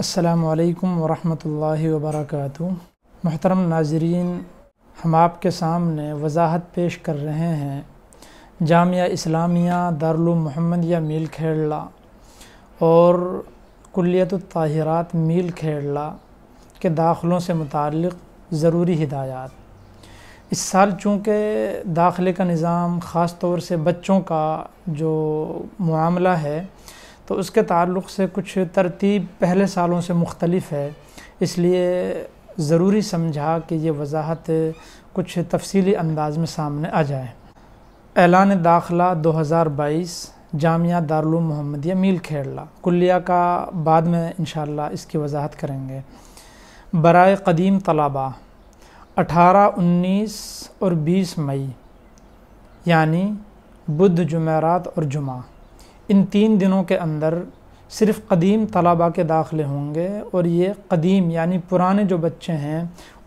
असलकम वरहमल वबरक महतरम नाजरीन हम आपके सामने वजाहत पेश कर रहे हैं जामिया इस्लामिया दारमहमदिया मील खेड़ला और कुलियत ताहिरात मील खेड़ला के दाखलों से मुतक़ ज़रूरी हिदायत इस साल चूँकि दाखिले का निज़ाम ख़ास तौर से बच्चों का जो मामला है तो उसके ताल्लुक़ से कुछ तरतीब पहले सालों से मुख्तलफ़ है इसलिए ज़रूरी समझा कि ये वजाहत कुछ तफसीली अंदाज में सामने आ जाए ऐलान दाखिला 2022 जामिया दारुल मोहम्मदिया मील खेड़ला कुलिया का बाद में इन इसकी वजाहत करेंगे बरए कदीम तलाबा 18, 19 और 20 मई यानी बुध जमेरात और जुमा इन तीन दिनों के अंदर सिर्फ कदीम तलबा के दाखिले होंगे और ये कदीम यानी पुराने जो बच्चे हैं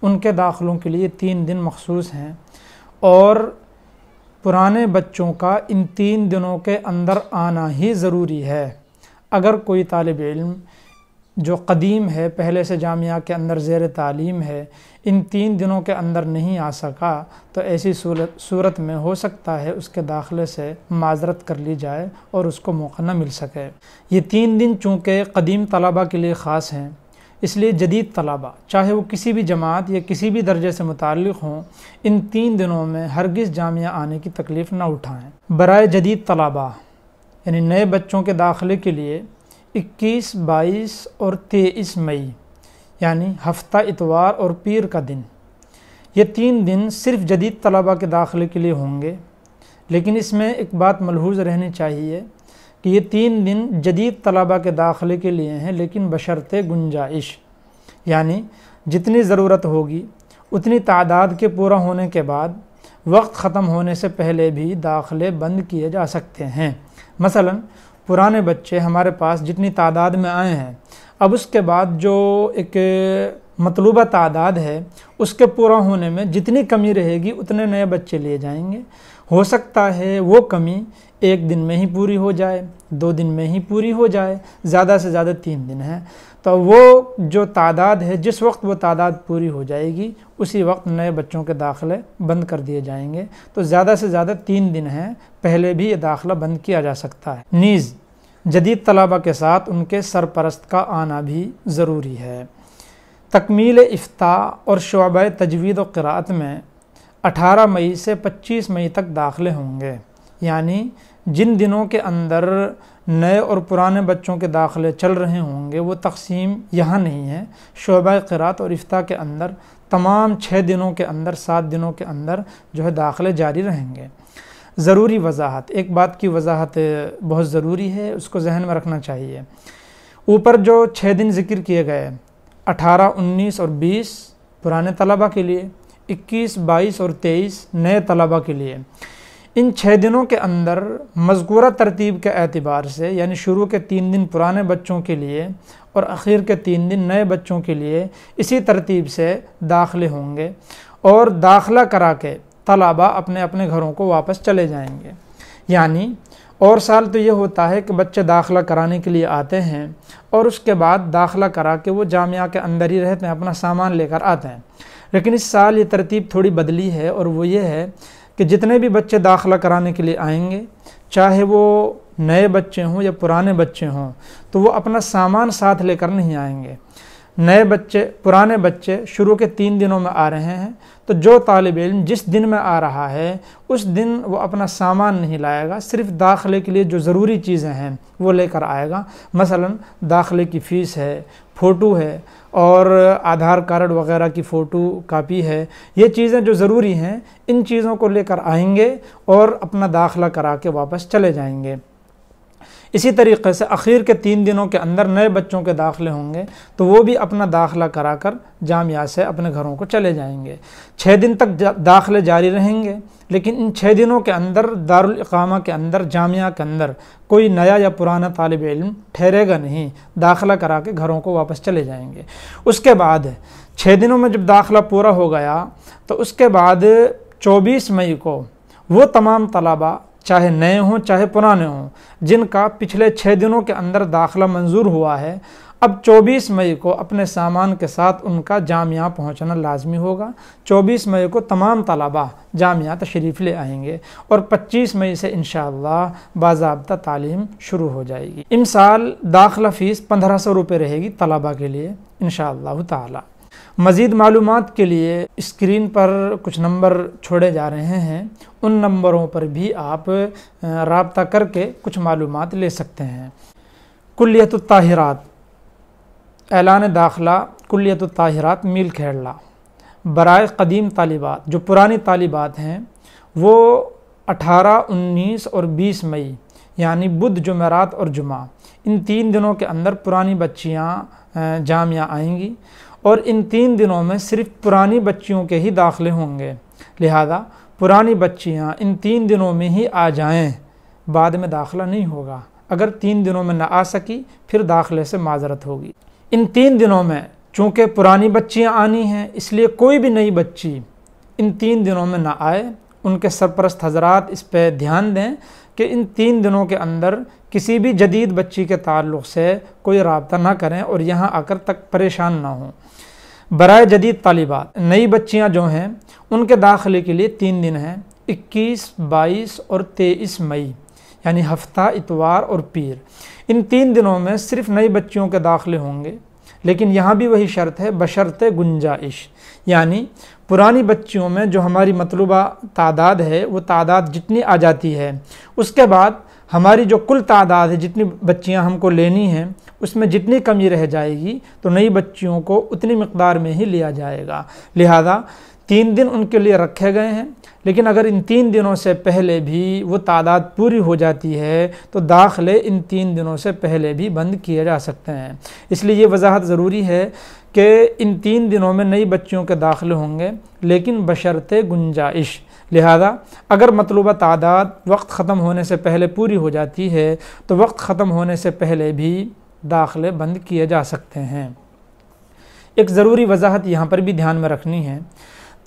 उनके दाखिलों के लिए तीन दिन मखसूस हैं और पुराने बच्चों का इन तीन दिनों के अंदर आना ही ज़रूरी है अगर कोई तालब इल्म जो कदीम है पहले से जामिया के अंदर ज़ेर तालीम है इन तीन दिनों के अंदर नहीं आ सका तो ऐसी सूरत सूरत में हो सकता है उसके दाखिले से माजरत कर ली जाए और उसको मौका न मिल सके ये तीन दिन चूँकि कदीम तलबा के लिए ख़ास हैं इसलिए जदीद तलबा चाहे वो किसी भी जमात या किसी भी दर्जे से मुतल हों इन तीन दिनों में हरगिज़ जामिया आने की तकलीफ़ ना उठाएँ बरए जदीद तलबा यानी नए बच्चों के दाखिले के लिए इक्कीस बाईस और तेईस मई यानी हफ्ता इतवार और पीर का दिन ये तीन दिन सिर्फ जदीद तलबा के दाखिले के लिए होंगे लेकिन इसमें एक बात मलहूज रहनी चाहिए कि ये तीन दिन जदीद तलबा के दाखिले के लिए हैं लेकिन बशरत गुंजाइश यानी जितनी ज़रूरत होगी उतनी तादाद के पूरा होने के बाद वक्त ख़त्म होने से पहले भी दाखिले बंद किए जा सकते हैं मसलन पुराने बच्चे हमारे पास जितनी तादाद में आए हैं अब उसके बाद जो एक मतलूबा तादाद है उसके पूरा होने में जितनी कमी रहेगी उतने नए बच्चे लिए जाएंगे हो सकता है वो कमी एक दिन में ही पूरी हो जाए दो दिन में ही पूरी हो जाए ज़्यादा से ज़्यादा तीन दिन है तो वो जो तादाद है जिस वक्त वो तादाद पूरी हो जाएगी उसी वक्त नए बच्चों के दाखिले बंद कर दिए जाएंगे तो ज़्यादा से ज़्यादा तीन दिन हैं पहले भी ये दाखिला बंद किया जा सकता है नीज़ जदीद तलबा के साथ उनके सरपरस्त का आना भी ज़रूरी है तकमील इफ्ता और शोब तजवीद व क़रात में 18 मई से 25 मई तक दाखिले होंगे यानी जिन दिनों के अंदर नए और पुराने बच्चों के दाखिले चल रहे होंगे वो तकसीम यहाँ नहीं है शोबा क़रात और इफ्ता के अंदर तमाम छः दिनों के अंदर सात दिनों के अंदर जो है दाखिले जारी रहेंगे ज़रूरी वजाहत एक बात की वजाहत बहुत ज़रूरी है उसको जहन में रखना चाहिए ऊपर जो छः दिन जिक्र किए गए अठारह उन्नीस और बीस पुराने तलबा के लिए इक्कीस बाईस और तेईस नए तलबा के लिए इन छः दिनों के अंदर मजकूरा तरतीब के अतबार से यानी शुरू के तीन दिन पुराने बच्चों के लिए और आखिर के तीन दिन नए बच्चों के लिए इसी तरतीब से दाखिले होंगे और दाखला करा के तलाबा अपने अपने घरों को वापस चले जाएंगे यानी और साल तो ये होता है कि बच्चे दाखला कराने के लिए आते हैं और उसके बाद दाखला करा के वो जामिया के अंदर ही रहते हैं अपना सामान लेकर आते हैं लेकिन इस साल ये तरतीब थोड़ी बदली है और वो ये है कि जितने भी बच्चे दाखिला कराने के लिए आएंगे चाहे वो नए बच्चे हों या पुराने बच्चे हों तो वो अपना सामान साथ लेकर नहीं आएंगे नए बच्चे पुराने बच्चे शुरू के तीन दिनों में आ रहे हैं तो जो तालब इम जिस दिन में आ रहा है उस दिन वो अपना सामान नहीं लाएगा सिर्फ दाखिले के लिए जो ज़रूरी चीज़ें हैं वो लेकर आएगा मसलन दाखिले की फ़ीस है फ़ोटो है और आधार कार्ड वगैरह की फ़ोटो कापी है ये चीज़ें जो ज़रूरी हैं इन चीज़ों को लेकर आएंगे और अपना दाखिला करा के वापस चले जाएंगे इसी तरीके से अख़ीर के तीन दिनों के अंदर नए बच्चों के दाखिले होंगे तो वो भी अपना दाखिला कराकर जामिया से अपने घरों को चले जाएंगे छः दिन तक दाखिले जारी रहेंगे लेकिन इन छः दिनों के अंदर दारुलकामा के अंदर जामिया के अंदर कोई नया या पुराना तालब इल्म ठहरेगा नहीं दाखिला करा के घरों को वापस चले जाएँगे उसके बाद छः दिनों में जब दाखिला पूरा हो गया तो उसके बाद चौबीस मई को वो तमाम तलबा चाहे नए हों चाहे पुराने हों जिनका पिछले छः दिनों के अंदर दाखला मंजूर हुआ है अब 24 मई को अपने सामान के साथ उनका जामिया पहुंचना लाजमी होगा 24 मई को तमाम तलबा जामिया तशरीफ़ ले आएंगे और 25 मई से इन बाबा तालीम शुरू हो जाएगी इन साल दाखिला फ़ीस पंद्रह सौ रुपये रहेगी तलबा के लिए इन ताला मज़ीद मालूम के लिए स्क्रीन पर कुछ नंबर छोड़े जा रहे हैं उन नंबरों पर भी आप रबता करके कुछ मालूम ले सकते हैं कुलियत ताहिरात ऐलान दाखिला कुलियत ताहिरात मील खेड़ला बरए कदीम तालिबात जो पुरानी तालिबात हैं वो 18, 19 और 20 मई यानी बुध जुमेरात और जुमा इन तीन दिनों के अंदर पुरानी बच्चियाँ जामिया आएंगी और इन तीन दिनों में सिर्फ पुरानी बच्चियों के ही दाखिले होंगे लिहाजा पुरानी बच्चियाँ इन तीन दिनों में ही आ जाएँ बाद में दाखिला नहीं होगा अगर तीन दिनों में ना आ सकी फिर दाखिले से माजरत होगी इन तीन दिनों में चूँकि पुरानी बच्चियाँ आनी हैं इसलिए कोई भी नई बच्ची इन तीन दिनों में ना आए उनके सरपरस्त हजरात इस पर ध्यान दें कि इन तीन दिनों के अंदर किसी भी जदीद बच्ची के ताल्लुक से कोई रबता ना करें और यहाँ आकर तक परेशान ना हों बर जदीद तालिबात नई बच्चियाँ जो हैं उनके दाखिले के लिए तीन दिन हैं 21, 22 और 23 मई यानी हफ्ता इतवार और पीर इन तीन दिनों में सिर्फ नए बच्चियों के दाखिले होंगे लेकिन यहाँ भी वही शर्त है बशर्त गुंजाइश यानी पुरानी बच्चियों में जो हमारी मतलूबा तादाद है वो तादाद जितनी आ जाती है उसके बाद हमारी जो कुल तादाद है जितनी बच्चियाँ हमको लेनी हैं उसमें जितनी कमी रह जाएगी तो नई बच्चियों को उतनी मकदार में ही लिया जाएगा लिहाजा तीन दिन उनके लिए रखे गए हैं लेकिन अगर इन तीन दिनों से पहले भी वो तादाद पूरी हो जाती है तो दाखले इन तीन दिनों से पहले भी बंद किए जा सकते हैं इसलिए ये वजाहत ज़रूरी है कि इन तीन दिनों में नई बच्चियों के दाखिले होंगे लेकिन बशरत गुंजाइश लिहाजा अगर मतलूबा तादाद वक्त ख़त्म होने से पहले पूरी हो जाती है तो वक्त ख़त्म होने से पहले भी दाखले बंद किए जा सकते हैं एक ज़रूरी वजाहत यहाँ पर भी ध्यान में रखनी है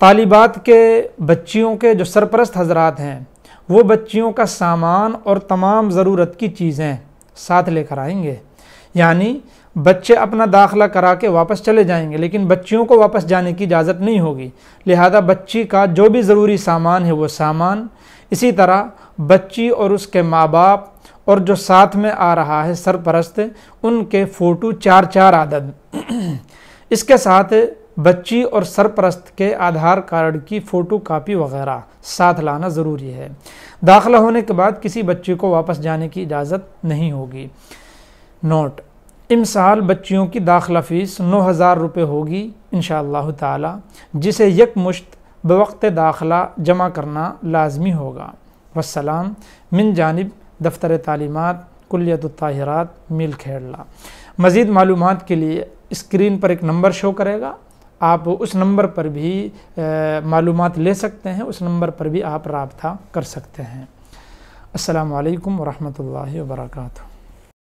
तालिबात के बच्चियों के जो सरपरस्त हजरात हैं वो बच्चियों का सामान और तमाम ज़रूरत की चीज़ें साथ लेकर आएंगे यानी बच्चे अपना दाखला करा के वापस चले जाएंगे लेकिन बच्चियों को वापस जाने की इजाज़त नहीं होगी लिहाजा बच्ची का जो भी ज़रूरी सामान है वो सामान इसी तरह बच्ची और उसके माँ बाप और जो साथ में आ रहा है सरपरस्त उनके फ़ोटो चार चार आदद इसके साथ बच्ची और सरपरस्त के आधार कार्ड की फ़ोटो कापी वगैरह साथ लाना ज़रूरी है दाखिला होने के बाद किसी बच्चे को वापस जाने की इजाज़त नहीं होगी नोट इम साल बच्चियों की दाखिला फ़ीस नौ हज़ार रुपये होगी इन ताला यक यकमुश्त बवक्त दाखिला जमा करना लाजमी होगा वसलाम मिन जानब दफ्तर तलीमत कुल्लियत मिल खेड़ला मज़ीद मालूम के लिए स्क्रीन पर एक नंबर शो करेगा आप उस नंबर पर भी मालूम ले सकते हैं उस नंबर पर भी आप रबता कर सकते हैं असलकम वरहमल वर्का